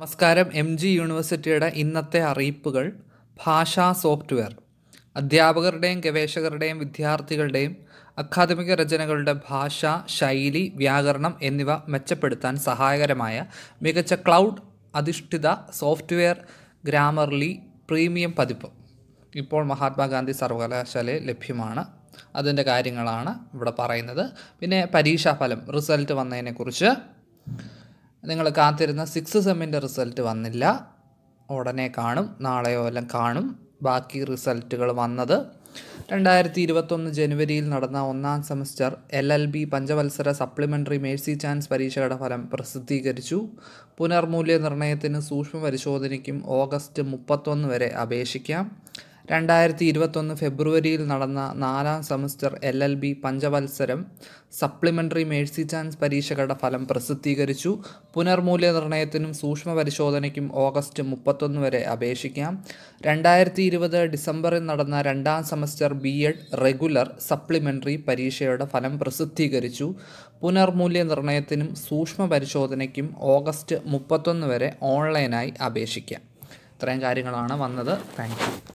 നമസ്കാരം M G യൂണിവേഴ്സിറ്റിയുടെ ഇന്നത്തെ അറിയിപ്പുകൾ ഭാഷാ സോഫ്റ്റ്വെയർ അധ്യാപകരുടെയും ഗവേഷകരുടെയും വിദ്യാർത്ഥികളുടെയും അക്കാദമിക രചനകളുടെ ഭാഷ ശൈലി വ്യാകരണം എന്നിവ മെച്ചപ്പെടുത്താൻ സഹായകരമായ മികച്ച ക്ലൗഡ് അധിഷ്ഠിത സോഫ്റ്റ്വെയർ ഗ്രാമർലി പ്രീമിയം പതിപ്പ് ഇപ്പോൾ മഹാത്മാഗാന്ധി സർവകലാശാലയിൽ ലഭ്യമാണ് അതിൻ്റെ കാര്യങ്ങളാണ് ഇവിടെ പറയുന്നത് പിന്നെ പരീക്ഷാഫലം റിസൾട്ട് വന്നതിനെക്കുറിച്ച് നിങ്ങൾ കാത്തിരുന്ന സിക്സ് സെമ്മിൻ്റെ റിസൾട്ട് വന്നില്ല ഉടനെ കാണും നാളെയോ എല്ലാം കാണും ബാക്കി റിസൾട്ടുകൾ വന്നത് രണ്ടായിരത്തി ഇരുപത്തൊന്ന് ജനുവരിയിൽ നടന്ന ഒന്നാം സെമസ്റ്റർ എൽ എൽ ബി പഞ്ചവത്സര സപ്ലിമെൻ്ററി മേഴ്സി ചാൻസ് പരീക്ഷയുടെ ഫലം പ്രസിദ്ധീകരിച്ചു പുനർമൂല്യനിർണ്ണയത്തിന് സൂക്ഷ്മ പരിശോധനയ്ക്കും ഓഗസ്റ്റ് മുപ്പത്തൊന്ന് വരെ അപേക്ഷിക്കാം രണ്ടായിരത്തി ഇരുപത്തൊന്ന് ഫെബ്രുവരിയിൽ നടന്ന നാലാം സെമസ്റ്റർ എൽ എൽ ബി പഞ്ചവത്സരം സപ്ലിമെൻ്ററി മേഴ്സി ചാൻസ് പരീക്ഷകളുടെ ഫലം പ്രസിദ്ധീകരിച്ചു പുനർമൂല്യനിർണ്ണയത്തിനും സൂക്ഷ്മ പരിശോധനയ്ക്കും ഓഗസ്റ്റ് മുപ്പത്തൊന്ന് വരെ അപേക്ഷിക്കാം രണ്ടായിരത്തി ഇരുപത് ഡിസംബറിൽ നടന്ന രണ്ടാം semester B Ed regular supplementary പരീക്ഷയുടെ ഫലം പ്രസിദ്ധീകരിച്ചു പുനർമൂല്യനിർണ്ണയത്തിനും സൂക്ഷ്മ പരിശോധനയ്ക്കും ഓഗസ്റ്റ് മുപ്പത്തൊന്ന് വരെ ഓൺലൈനായി അപേക്ഷിക്കാം ഇത്രയും കാര്യങ്ങളാണ് വന്നത് താങ്ക്